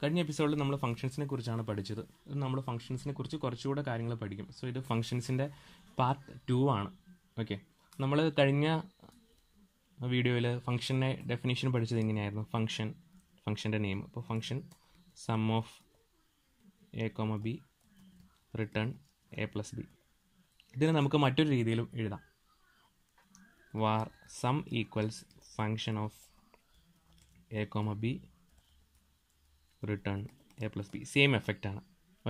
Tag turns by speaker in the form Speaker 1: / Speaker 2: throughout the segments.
Speaker 1: കഴിഞ്ഞ എപ്പിസോഡിൽ നമ്മൾ ഫംഗ്ഷൻസിനെ കുറിച്ചാണ് പഠിച്ചത് നമ്മൾ ഫംഗ്ഷൻസിനെ കുറിച്ച് കുറച്ചുകൂടെ കാര്യങ്ങൾ പഠിക്കും സോ ഇത് ഫംഗ്ഷൻസിൻ്റെ പാർട്ട് ടു ആണ് ഓക്കെ നമ്മൾ കഴിഞ്ഞ വീഡിയോയിൽ ഫംഗ്ഷനെ ഡെഫിനേഷൻ പഠിച്ചത് എങ്ങനെയായിരുന്നു ഫംഗ്ഷൻ ഫംഗ്ഷൻ്റെ നെയിം അപ്പോൾ function sum of a comma b return a plus b ഇതിനെ നമുക്ക് മറ്റൊരു രീതിയിലും എഴുതാം var sum equals function of a comma b return a plus b same effect ആണ്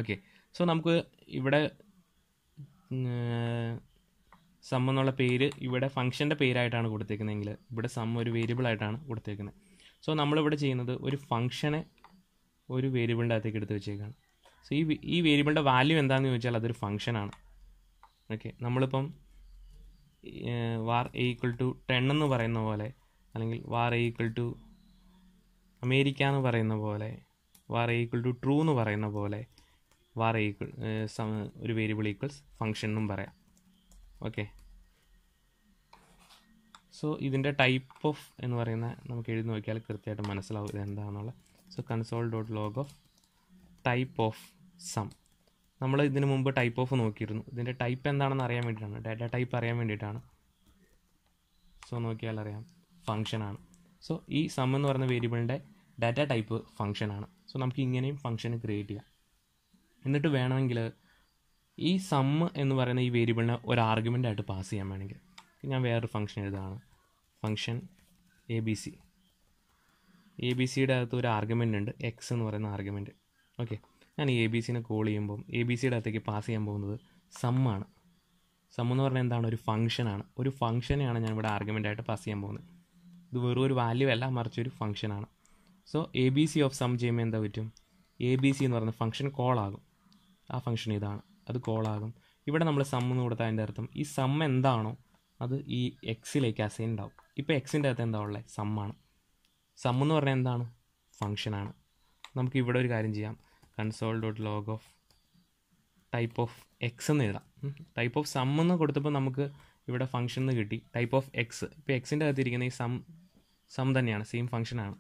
Speaker 1: ഓക്കെ സോ നമുക്ക് ഇവിടെ സം എന്നുള്ള പേര് ഇവിടെ ഫംഗ്ഷൻ്റെ പേരായിട്ടാണ് കൊടുത്തേക്കുന്നതെങ്കിൽ ഇവിടെ സം ഒരു വേരിയബിൾ ആയിട്ടാണ് കൊടുത്തേക്കുന്നത് സോ നമ്മളിവിടെ ചെയ്യുന്നത് ഒരു ഫംഗ്ഷനെ ഒരു വേരിയബിളിൻ്റെ അകത്തേക്ക് എടുത്ത് വെച്ചേക്കാണ് സോ ഈ ഈ വേരിയബിളിൻ്റെ വാല്യൂ എന്താണെന്ന് ചോദിച്ചാൽ അതൊരു ഫംഗ്ഷനാണ് ഓക്കെ നമ്മളിപ്പം var a equal to ten എന്ന് പറയുന്ന പോലെ അല്ലെങ്കിൽ var a equal to America എന്ന് പറയുന്ന പോലെ വാർ ഈക്വൽ ടു ട്രൂ എന്ന് പറയുന്ന പോലെ വാർ ഈക്വൽ ഒരു വേരിയബിൾ ഈക്വൽസ് ഫംഗ്ഷൻ എന്നും പറയാം ഓക്കെ സോ ഇതിൻ്റെ ടൈപ്പ് ഓഫ് എന്ന് പറയുന്ന നമുക്ക് എഴുതി നോക്കിയാൽ കൃത്യമായിട്ട് മനസ്സിലാവും ഇത് എന്താണെന്നുള്ള so console dot log of type of sum നമ്മൾ ഇതിന് മുമ്പ് ടൈപ്പ് ഓഫ് നോക്കിയിരുന്നു ഇതിൻ്റെ ടൈപ്പ് എന്താണെന്ന് അറിയാൻ വേണ്ടിയിട്ടാണ് ഡാറ്റ ടൈപ്പ് അറിയാൻ വേണ്ടിയിട്ടാണ് സോ നോക്കിയാൽ അറിയാം ഫങ്ഷനാണ് സോ ഈ സം എന്ന് പറയുന്ന വേരിയബിളിൻ്റെ ഡാറ്റ ടൈപ്പ് ഫങ്ഷനാണ് സോ നമുക്ക് ഇങ്ങനെയും ഫംഗ്ഷൻ ക്രിയേറ്റ് ചെയ്യാം എന്നിട്ട് വേണമെങ്കിൽ ഈ സമ്മ് എന്ന് പറയുന്ന ഈ വേരിയബിളിനെ ഒരു ആർഗ്യുമെൻ്റ് ആയിട്ട് പാസ് ചെയ്യാൻ വേണമെങ്കിൽ ഞാൻ വേറൊരു ഫംഗ്ഷൻ എഴുതാണ് function a b c a b സിയുടെ അകത്ത് ഒരു ആർഗ്യുമെൻ്റ് ഉണ്ട് എക്സ് എന്ന് പറയുന്ന ആർഗ്യുമെൻ്റ് ഓക്കെ ഞാൻ എ ബി സിനെ കോൾ ചെയ്യുമ്പം എ ബി സിയുടെ അകത്തേക്ക് പാസ് ചെയ്യാൻ പോകുന്നത് സമ്മാണ് സം എന്ന് പറഞ്ഞാൽ എന്താണ് ഒരു ഫംഗ്ഷനാണ് ഒരു ഫംഗ്ഷനെയാണ് ഞാൻ ഇവിടെ ആർഗ്യുമെൻ്റ് ആയിട്ട് പാസ് ചെയ്യാൻ പോകുന്നത് ഇത് വെറും ഒരു വാല്യൂ അല്ല മറിച്ച് ഒരു ഫംഗ്ഷനാണ് so a b c of sum ചെയ്യുമ്പോൾ എന്താ പറ്റും എ ബി സി എന്ന് പറയുന്ന ഫംഗ്ഷൻ കോളാകും ആ ഫംഗ്ഷൻ ഇതാണ് അത് കോളാകും ഇവിടെ നമ്മൾ സം എന്ന് കൊടുത്താൽ അതിൻ്റെ അർത്ഥം ഈ സം എന്താണോ അത് ഈ എക്സിലേക്ക് അസൈൻ ഉണ്ടാവും ഇപ്പോൾ എക്സിൻ്റെ അകത്ത് എന്താ ഉള്ളത് സം ആണ് സം എന്ന് പറഞ്ഞാൽ എന്താണ് ഫങ്ഷനാണ് നമുക്ക് ഇവിടെ ഒരു കാര്യം ചെയ്യാം console dot log of type of x എന്ന് എഴുതാം ടൈപ്പ് ഓഫ് സം എന്ന് കൊടുത്തപ്പോൾ നമുക്ക് ഇവിടെ ഫംഗ്ഷൻ എന്ന് കിട്ടി ടൈപ്പ് ഓഫ് എക്സ് ഇപ്പോൾ എക്സിൻ്റെ അകത്തിരിക്കുന്ന ഈ സം സം തന്നെയാണ് സെയിം ഫംഗ്ഷനാണ്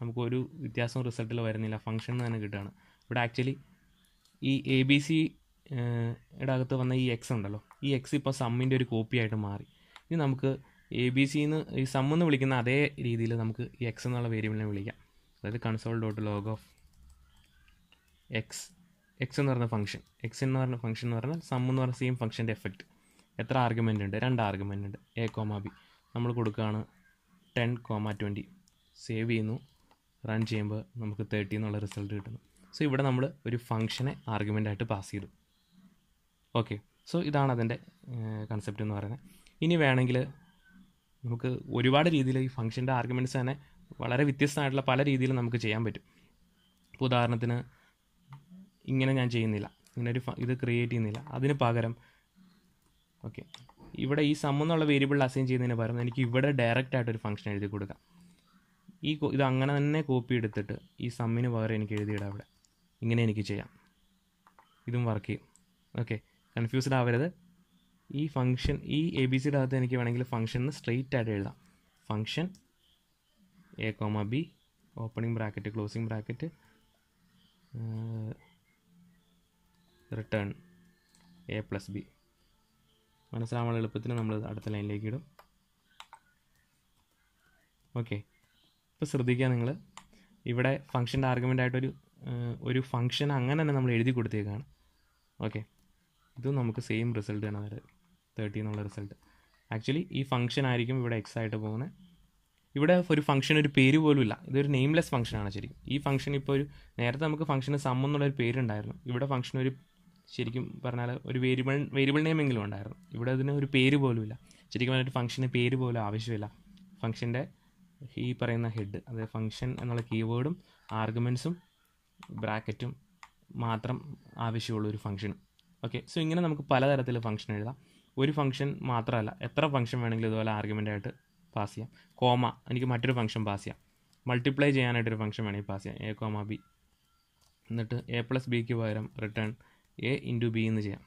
Speaker 1: നമുക്കൊരു വ്യത്യാസവും റിസൾട്ടിൽ വരുന്നില്ല ഫംഗ്ഷൻ തന്നെ കിട്ടുകയാണ് ഇവിടെ ആക്ച്വലി ഈ എ ബി സി അകത്ത് വന്ന ഈ എക്സ് ഉണ്ടല്ലോ ഈ എക്സ് ഇപ്പോൾ സമ്മിൻ്റെ ഒരു കോപ്പി ആയിട്ട് മാറി ഇനി നമുക്ക് എ ബി എന്ന് ഈ സമ്മെന്ന് വിളിക്കുന്ന അതേ രീതിയിൽ നമുക്ക് ഈ എക്സ് എന്നുള്ള വേരിയബിളിനെ വിളിക്കാം അതായത് console dot log of x x എന്ന് പറഞ്ഞ ഫംഗ്ഷൻ എക്സ് എന്ന് പറഞ്ഞ ഫംഗ്ഷൻ എന്ന് പറഞ്ഞാൽ സം എന്ന് പറഞ്ഞ സെയിം ഫംഗ്ഷൻ്റെ എഫക്റ്റ് എത്ര ആർഗ്യുമെൻ്റ് ഉണ്ട് രണ്ട് ആർഗ്യുമെൻ്റ് ഉണ്ട് എ കോമ ബി നമ്മൾ കൊടുക്കുകയാണ് ടെൻ കോമ ട്വൻറ്റി സേവ് ചെയ്യുന്നു റൺ ചെയ്യുമ്പോൾ നമുക്ക് തേർട്ടി എന്നുള്ള റിസൾട്ട് കിട്ടുന്നു സോ ഇവിടെ നമ്മൾ ഒരു ഫംഗ്ഷനെ ആർഗ്യുമെൻ്റായിട്ട് പാസ് ചെയ്തു ഓക്കെ സോ ഇതാണ് അതിൻ്റെ കൺസെപ്റ്റ് എന്ന് പറയുന്നത് ഇനി വേണമെങ്കിൽ നമുക്ക് ഒരുപാട് രീതിയിൽ ഈ ഫംഗ്ഷൻ്റെ ആർഗ്യുമെൻറ്റ്സ് തന്നെ വളരെ വ്യത്യസ്തമായിട്ടുള്ള പല രീതിയിലും നമുക്ക് ചെയ്യാൻ പറ്റും ഇപ്പോൾ ഉദാഹരണത്തിന് ഇങ്ങനെ ഞാൻ ചെയ്യുന്നില്ല ഇങ്ങനെ ഒരു ഇത് ക്രിയേറ്റ് ചെയ്യുന്നില്ല അതിന് പകരം ഓക്കെ ഇവിടെ ഈ സം എന്നുള്ള വേരിയബിൾ അസൈൻ ചെയ്യുന്നതിന് പകരം എനിക്ക് ഇവിടെ ഡയറക്റ്റ് ഒരു ഫംഗ്ഷൻ എഴുതി കൊടുക്കാം ഈ ഇത് അങ്ങനെ തന്നെ കോപ്പി എടുത്തിട്ട് ഈ സമ്മിന് പകരം എനിക്ക് എഴുതിയിടാം അവിടെ ഇങ്ങനെ എനിക്ക് ചെയ്യാം ഇതും വർക്ക് ചെയ്യും ഓക്കെ കൺഫ്യൂസ്ഡ് ആവരുത് ഈ ഫംഗ്ഷൻ ഈ എ ബി സിയുടെ അകത്ത് എനിക്ക് വേണമെങ്കിൽ ഫംഗ്ഷന് സ്ട്രെയിറ്റ് ആയിട്ട് എഴുതാം function a comma b opening bracket closing bracket return a plus b മനസ്സിലാവാനുള്ള എളുപ്പത്തിന് നമ്മൾ അടുത്ത ലൈനിലേക്ക് ഇടും ഓക്കെ ഇപ്പോൾ ശ്രദ്ധിക്കുക നിങ്ങൾ ഇവിടെ ഫംഗ്ഷൻ്റെ ആർഗ്യുമെൻ്റ് ആയിട്ടൊരു ഒരു ഫംഗ്ഷൻ അങ്ങനെ തന്നെ നമ്മൾ എഴുതി കൊടുത്തേക്കാണ് ഓക്കെ ഇത് നമുക്ക് സെയിം റിസൾട്ട് ആണ് വരെ തേർട്ടി എന്നുള്ള റിസൾട്ട് ആക്ച്വലി ഈ ഫംഗ്ഷൻ ആയിരിക്കും ഇവിടെ എക്സ് ആയിട്ട് പോകുന്നത് ഇവിടെ ഒരു ഫംഗ്ഷൻ ഒരു പേര് പോലും ഇല്ല ഇതൊരു നെയിംലെസ് ഫംഗ്ഷനാണ് ശരിക്കും ഈ ഫംഗ്ഷൻ ഇപ്പോൾ ഒരു നേരത്തെ നമുക്ക് ഫംഗ്ഷന് സം എന്നുള്ളൊരു പേരുണ്ടായിരുന്നു ഇവിടെ ഫംഗ്ഷൻ ഒരു ശരിക്കും പറഞ്ഞാൽ ഒരു വേരിയബിൾ വേരിയബിൾ നെയിമെങ്കിലും ഉണ്ടായിരുന്നു ഇവിടെ അതിന് ഒരു പേര് പോലുമില്ല ശരിക്കും പറഞ്ഞാൽ ഒരു ഫംഗ്ഷന് പേര് പോലും ആവശ്യമില്ല ഫംഗ്ഷൻ്റെ ഈ പറയുന്ന ഹെഡ് അതായത് ഫംഗ്ഷൻ എന്നുള്ള കീവേഡും ആർഗ്യുമെൻസും ബ്രാക്കറ്റും മാത്രം ആവശ്യമുള്ള ഒരു ഫംഗ്ഷൻ ഓക്കെ സോ ഇങ്ങനെ നമുക്ക് പലതരത്തിൽ ഫംഗ്ഷൻ എഴുതാം ഒരു ഫംഗ്ഷൻ മാത്രമല്ല എത്ര ഫംഗ്ഷൻ വേണമെങ്കിലും ഇതുപോലെ ആർഗ്യുമെൻ്റായിട്ട് പാസ് ചെയ്യാം കോമ എനിക്ക് മറ്റൊരു ഫംഗ്ഷൻ പാസ് ചെയ്യാം മൾട്ടിപ്ലൈ ചെയ്യാനായിട്ടൊരു ഫംഗ്ഷൻ വേണമെങ്കിൽ പാസ് ചെയ്യാം എ കോമ ബി എന്നിട്ട് എ പ്ലസ് ബിക്ക് പകരം റിട്ടേൺ എ ഇൻറ്റു ബി എന്ന് ചെയ്യാം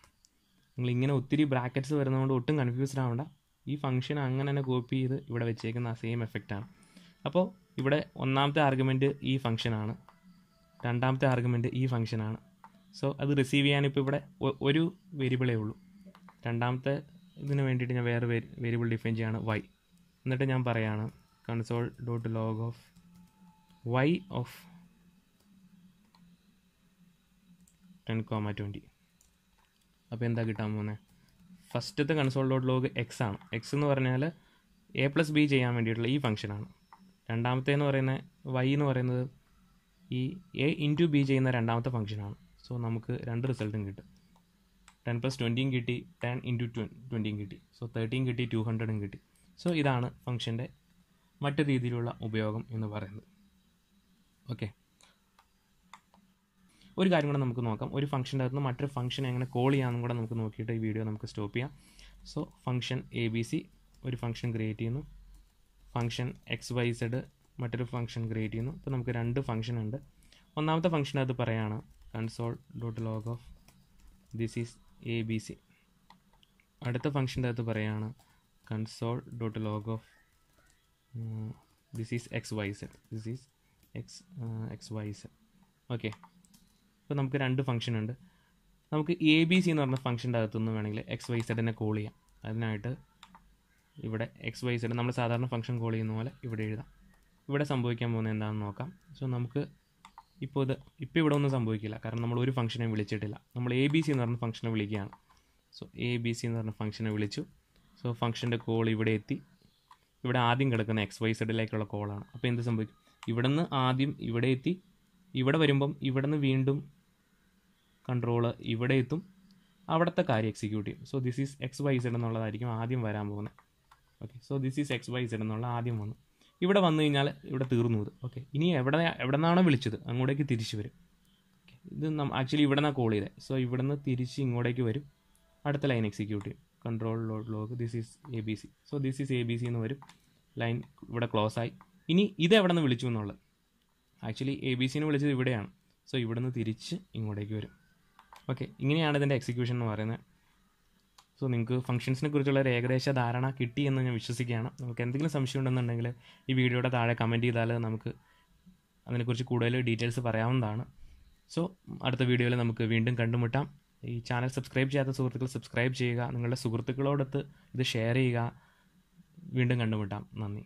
Speaker 1: നിങ്ങൾ ഇങ്ങനെ ഒത്തിരി ബ്രാക്കറ്റ്സ് വരുന്നതുകൊണ്ട് ഒട്ടും കൺഫ്യൂസ്ഡ് ആവണ്ട ഈ ഫംഗ്ഷൻ അങ്ങനെ തന്നെ കോപ്പി ചെയ്ത് ഇവിടെ വെച്ചേക്കുന്ന ആ സെയിം എഫക്റ്റാണ് അപ്പോൾ ഇവിടെ ഒന്നാമത്തെ ആർഗ്യുമെൻറ്റ് ഈ ഫംഗ്ഷനാണ് രണ്ടാമത്തെ ആർഗ്യുമെൻറ്റ് ഈ ഫംഗ്ഷനാണ് സോ അത് റിസീവ് ചെയ്യാനിപ്പോൾ ഇവിടെ ഒരു വേരിയബിളേ ഉള്ളൂ രണ്ടാമത്തെ ഇതിന് വേണ്ടിയിട്ട് ഞാൻ വേറെ വേരിയബിൾ ഡിഫൈൻ ചെയ്യാണ് വൈ എന്നിട്ട് ഞാൻ പറയാണ് console dot log of y of ten comma twenty അപ്പോൾ എന്താ കിട്ടാൻ പോകുന്നത് ഫസ്റ്റത്തെ കൺസോൾ ഡോട്ട് ലോഗ് എക്സ് ആണ് എക്സ് എന്ന് പറഞ്ഞാൽ എ പ്ലസ് ബി ചെയ്യാൻ വേണ്ടിയിട്ടുള്ള ഈ ഫംഗ്ഷനാണ് രണ്ടാമത്തേന്ന് പറയുന്ന വൈ എന്ന് പറയുന്നത് ഈ എ ഇൻറ്റു ബി ചെയ്യുന്ന രണ്ടാമത്തെ ഫംഗ്ഷനാണ് സോ നമുക്ക് രണ്ട് റിസൾട്ടും കിട്ടും ടെൻ പ്ലസ് ട്വൻറ്റിയും കിട്ടി ടെൻ ഇൻറ്റു ട്വൻറ്റിയും കിട്ടി സോ തേർട്ടിയും കിട്ടി ടു ഹൺഡ്രഡും കിട്ടി സോ ഇതാണ് ഫംഗ്ഷൻ്റെ മറ്റ് രീതിയിലുള്ള ഉപയോഗം എന്ന് പറയുന്നത് ഓക്കെ ഒരു കാര്യം കൂടെ നമുക്ക് നോക്കാം ഒരു ഫംഗ്ഷൻ്റെ അകത്ത് മറ്റൊരു ഫംഗ്ഷൻ എങ്ങനെ കോൾ ചെയ്യാമെന്നും കൂടെ നമുക്ക് നോക്കിയിട്ട് ഈ വീഡിയോ നമുക്ക് സ്റ്റോപ്പ് ചെയ്യാം so function a b c ഒരു ഫംഗ്ഷൻ ക്രിയേറ്റ് ചെയ്യുന്നു ഫംഗ്ഷൻ എക്സ് വൈ സെഡ് മറ്റൊരു ഫംഗ്ഷൻ ക്രിയേറ്റ് ചെയ്യുന്നു അപ്പോൾ നമുക്ക് രണ്ട് ഫംഗ്ഷൻ ഉണ്ട് ഒന്നാമത്തെ ഫംഗ്ഷൻ അത് പറയുകയാണ് console dot log of this is a b c അടുത്ത ഫംഗ്ഷൻ്റെ അകത്ത് പറയുകയാണ് console dot log of this is x y z this is x x y z okay അപ്പോൾ നമുക്ക് രണ്ട് ഫംഗ്ഷൻ ഉണ്ട് നമുക്ക് എ ബി സി എന്ന് പറഞ്ഞ ഫംഗ്ഷൻ്റെ അകത്തുനിന്ന് വേണമെങ്കിൽ എക്സ് വൈ സെഡിനെ കോൾ ചെയ്യാം അതിനായിട്ട് ഇവിടെ എക്സ് വൈ സെഡ് നമ്മൾ സാധാരണ ഫംഗ്ഷൻ കോൾ ചെയ്യുന്ന പോലെ ഇവിടെ എഴുതാം ഇവിടെ സംഭവിക്കാൻ പോകുന്നത് എന്താണെന്ന് നോക്കാം സോ നമുക്ക് ഇപ്പോൾ ഇത് ഇപ്പോൾ ഇവിടെ ഒന്നും സംഭവിക്കില്ല കാരണം നമ്മൾ ഒരു ഫംഗ്ഷനെ വിളിച്ചിട്ടില്ല നമ്മൾ എ ബി സി എന്ന് പറഞ്ഞ ഫംഗ്ഷനെ വിളിക്കുകയാണ് സോ എ ബി സി എന്ന് പറഞ്ഞ ഫംഗ്ഷനെ വിളിച്ചു സോ ഫംഗ്ഷൻ്റെ കോൾ ഇവിടെ എത്തി ഇവിടെ ആദ്യം കിടക്കുന്ന എക്സ് വൈ സെഡിലേക്കുള്ള കോളാണ് അപ്പോൾ എന്ത് സംഭവിക്കും ഇവിടെ നിന്ന് ആദ്യം ഇവിടെ എത്തി ഇവിടെ വരുമ്പം ഇവിടെ നിന്ന് വീണ്ടും കൺട്രോള് ഇവിടെ എത്തും അവിടുത്തെ കാര്യം എക്സിക്യൂട്ട് ചെയ്യും so this is x y z എന്നുള്ളതായിരിക്കും ആദ്യം വരാൻ പോകുന്നത് okay so this is x y z എന്നുള്ള ആദ്യം വന്നു ഇവിടെ വന്നു കഴിഞ്ഞാൽ ഇവിടെ തീർന്നു ഇത് ഓക്കെ ഇനി എവിടെ എവിടെ നിന്നാണോ വിളിച്ചത് അങ്ങോട്ടേക്ക് തിരിച്ചു വരും ഇത് ആക്ച്വലി ഇവിടെ നിന്നാണ് കോൾ ചെയ്തത് സോ ഇവിടെ നിന്ന് തിരിച്ച് ഇങ്ങോട്ടേക്ക് വരും അടുത്ത ലൈൻ എക്സിക്യൂട്ട് ചെയ്യും control load log this is a b c so this is a b c എന്ന് വരും ലൈൻ ഇവിടെ ക്ലോസ് ആയി ഇനി ഇത് എവിടെ നിന്ന് വിളിച്ചു എന്നുള്ളത് ആക്ച്വലി എ ബി സിനെ വിളിച്ചത് ഇവിടെയാണ് സോ ഇവിടെ നിന്ന് തിരിച്ച് ഇങ്ങോട്ടേക്ക് വരും ഓക്കെ ഇങ്ങനെയാണ് ഇതിൻ്റെ എക്സിക്യൂഷൻ എന്ന് പറയുന്നത് സോ നിങ്ങൾക്ക് ഫംഗ്ഷൻസിനെ കുറിച്ചുള്ള ഒരു ഏകദേശ ധാരണ കിട്ടി എന്ന് ഞാൻ വിശ്വസിക്കുകയാണ് നമുക്ക് എന്തെങ്കിലും സംശയം ഉണ്ടെന്നുണ്ടെങ്കിൽ ഈ വീഡിയോയുടെ താഴെ കമൻറ്റ് ചെയ്താൽ നമുക്ക് അതിനെക്കുറിച്ച് കൂടുതൽ ഡീറ്റെയിൽസ് പറയാവുന്നതാണ് സോ അടുത്ത വീഡിയോയിൽ നമുക്ക് വീണ്ടും കണ്ടുമുട്ടാം ഈ ചാനൽ സബ്സ്ക്രൈബ് ചെയ്യാത്ത സുഹൃത്തുക്കൾ സബ്സ്ക്രൈബ് ചെയ്യുക നിങ്ങളുടെ സുഹൃത്തുക്കളോടൊത്ത് ഇത് ഷെയർ ചെയ്യുക വീണ്ടും കണ്ടുമുട്ടാം നന്ദി